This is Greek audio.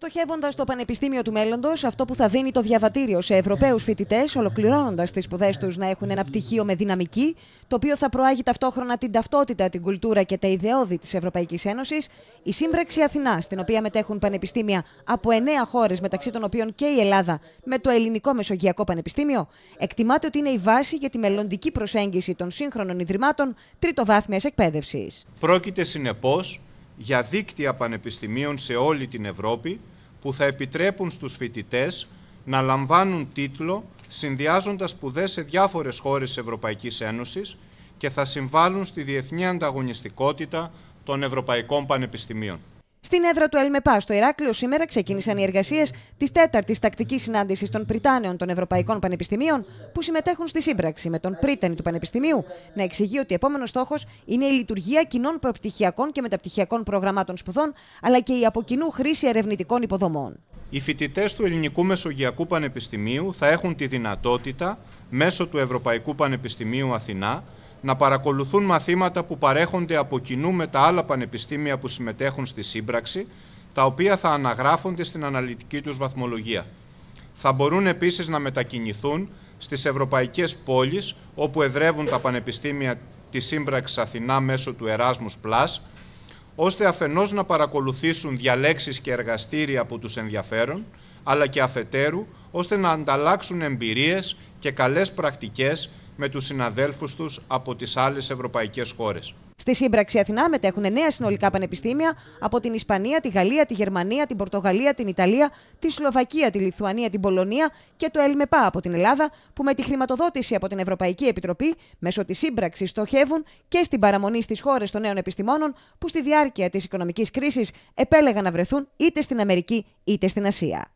Στοχεύοντας το Πανεπιστήμιο του Μέλλοντος, αυτό που θα δίνει το διαβατήριο σε Ευρωπαίους φοιτητές, ολοκληρώνοντας τις σπουδές τους να έχουν ένα πτυχίο με δυναμική, το οποίο θα προάγει ταυτόχρονα την ταυτότητα, την κουλτούρα και τα ιδεώδη της Ευρωπαϊκής Ένωσης, η Σύμπραξη Αθηνά, στην οποία μετέχουν πανεπιστήμια από 9 χώρες, μεταξύ των οποίων και η Ελλάδα, με το Ελληνικό Μεσογειακό Πανεπιστήμιο, εκτιμάται ότι είναι η βάση για τη μελλοντική προσέγγιση των σύγχρονων ιδρυμάτων τριτοβάθμιας εκπαίδευσης. Πρόκειται συνεπώς για δίκτυα πανεπιστημίων σε όλη την Ευρώπη που θα επιτρέπουν στους φοιτητές να λαμβάνουν τίτλο συνδυάζοντας σπουδές σε διάφορες χώρες Ευρωπαϊκής Ένωσης και θα συμβάλλουν στη διεθνή ανταγωνιστικότητα των Ευρωπαϊκών Πανεπιστημίων. Στην έδρα του ΕΛΜΕΠΑ, στο Ηράκλειο, σήμερα ξεκίνησαν οι εργασίες της τέταρτης τακτικής συνάντησης των Πριτάνεων των Ευρωπαϊκών Πανεπιστημίων που συμμετέχουν στη σύμπραξη με τον Πρίτανη του Πανεπιστημίου να εξηγεί ότι επόμενος στόχος είναι η λειτουργία κοινών προπτυχιακών και μεταπτυχιακών προγραμμάτων σπουδών αλλά και η από κοινού χρήση ερευνητικών υποδομών. Οι φοιτητές του Ελληνικού Μεσογειακού Πανεπιστημίου θα έχουν τη δυνατότητα μέσω του Ευρωπαϊκού Πανεπιστημίου Αθηνά να παρακολουθούν μαθήματα που παρέχονται από κοινού με τα άλλα πανεπιστήμια που συμμετέχουν στη σύμπραξη, τα οποία θα αναγράφονται στην αναλυτική τους βαθμολογία. Θα μπορούν επίσης να μετακινηθούν στις ευρωπαϊκές πόλεις όπου εδρεύουν τα πανεπιστήμια της Σύμπραξης Αθηνά μέσω του Erasmus Plus, ώστε αφενός να παρακολουθήσουν διαλέξεις και εργαστήρια που τους ενδιαφέρουν, αλλά και αφετέρου, ώστε να ανταλλάξουν εμπειρίες και καλές πρακτικές με τους συναδέλφους τους από τις άλλες ευρωπαϊκές χώρες. Στη σύμπραξη Αθηνά μετέχουν νέα συνολικά πανεπιστήμια από την Ισπανία, τη Γαλλία, τη Γερμανία, την Πορτογαλία, την Ιταλία, τη Σλοβακία, τη Λιθουανία, την Πολωνία και το ΕΛΜΕΠΑ από την Ελλάδα, που με τη χρηματοδότηση από την Ευρωπαϊκή Επιτροπή μέσω της σύμπραξης στοχεύουν και στην παραμονή στις χώρες των νέων επιστημόνων που στη διάρκεια της οικονομικής κρίσης επέλεγαν να βρεθούν είτε στην Αμερική είτε στην Ασία.